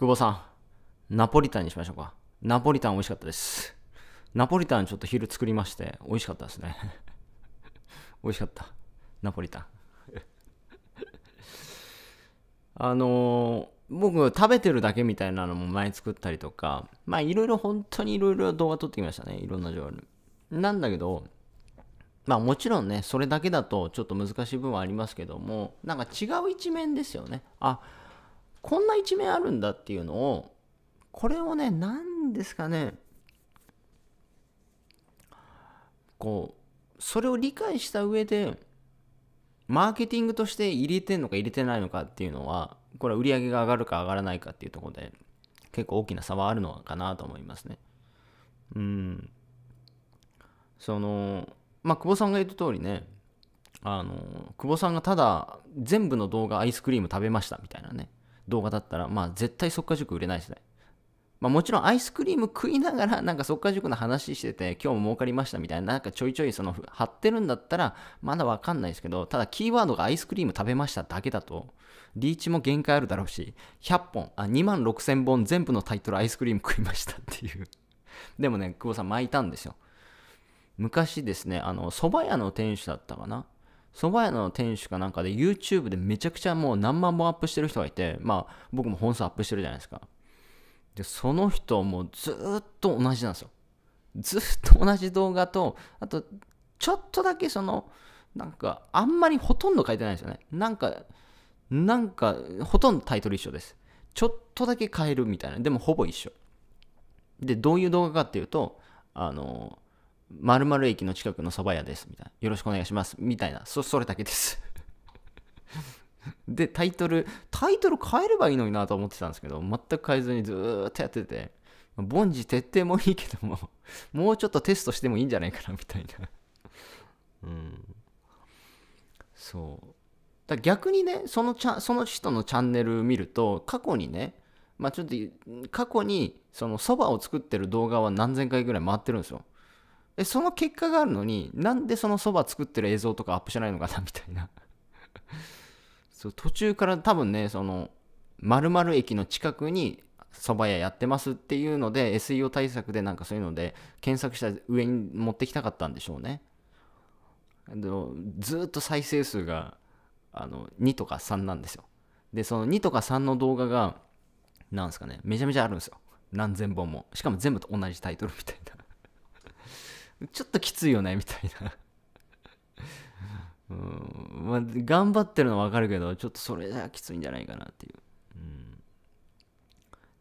久保さん、ナポリタンにしましょうか。ナポリタン美味しかったです。ナポリタンちょっと昼作りまして、美味しかったですね。美味しかった。ナポリタン。あのー、僕食べてるだけみたいなのも前作ったりとか、まあいろいろ本当にいろいろ動画撮ってきましたね。いろんなジャなんだけど、まあもちろんね、それだけだとちょっと難しい部分はありますけども、なんか違う一面ですよね。あ、こんな一面あるんだっていうのをこれをね何ですかねこうそれを理解した上でマーケティングとして入れてんのか入れてないのかっていうのはこれは売り上げが上がるか上がらないかっていうところで結構大きな差はあるのかなと思いますね。うんそのまあ久保さんが言った通りねあの久保さんがただ全部の動画アイスクリーム食べましたみたいなね動画だったら、まあ絶対速稼塾売れないですね。まあもちろんアイスクリーム食いながらなんか速稼塾の話してて今日も儲かりましたみたいななんかちょいちょいその貼ってるんだったらまだわかんないですけどただキーワードがアイスクリーム食べましただけだとリーチも限界あるだろうし100本あ2万6000本全部のタイトルアイスクリーム食いましたっていう でもね久保さん巻いたんですよ昔ですねあの蕎麦屋の店主だったかな蕎麦屋の店主かなんかで YouTube でめちゃくちゃもう何万本アップしてる人がいて、まあ僕も本数アップしてるじゃないですか。で、その人もずっと同じなんですよ。ずっと同じ動画と、あとちょっとだけその、なんかあんまりほとんど書いてないんですよね。なんか、なんかほとんどタイトル一緒です。ちょっとだけ変えるみたいな。でもほぼ一緒。で、どういう動画かっていうと、あの、〇〇駅の近くの蕎麦屋です、みたいな。よろしくお願いします、みたいな。そ、それだけですで、タイトル、タイトル変えればいいのになと思ってたんですけど、全く変えずにずーっとやってて、凡事徹底もいいけども、もうちょっとテストしてもいいんじゃないかな、みたいなうん。そう。だ逆にねそのちゃその人のチャンネル見ると過去にねまあちょっと過去にそのそばを作ってる動画は何千回ぐらい回ってるんですよえ、その結果があるのに、なんでそのそば作ってる映像とかアップしないのかなみたいな そう、途中から多分ね、その、〇〇駅の近くに蕎麦屋やってますっていうので SEO 対策でなんかそういうので検索した上に持ってきたかったんでしょうねずっと再生数があの2とか3なんですよでその2とか3の動画がなんですかねめちゃめちゃあるんですよ何千本もしかも全部と同じタイトルみたいちょっときついよねみたいな うん、まあ、頑張ってるのはわかるけど、ちょっとそれじゃきついんじゃないかなっていう。うん。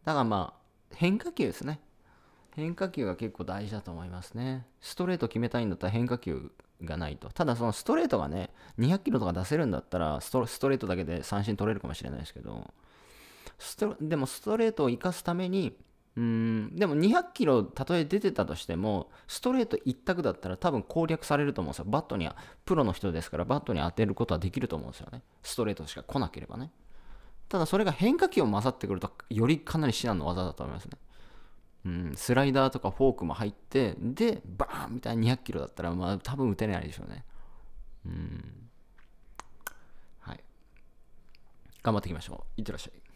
だからまあ、変化球ですね。変化球が結構大事だと思いますね。ストレート決めたいんだったら変化球がないと。ただそのストレートがね、200キロとか出せるんだったらスト、ストレートだけで三振取れるかもしれないですけど、でもストレートを生かすために、うんでも200キロたとえ出てたとしてもストレート一択だったら多分攻略されると思うんですよバットにはプロの人ですからバットに当てることはできると思うんですよねストレートしか来なければねただそれが変化球を混ざってくるとよりかなり至難の技だと思いますねうんスライダーとかフォークも入ってでバーンみたいな200キロだったらまあ多分打てないでしょうねうんはい頑張っていきましょういってらっしゃい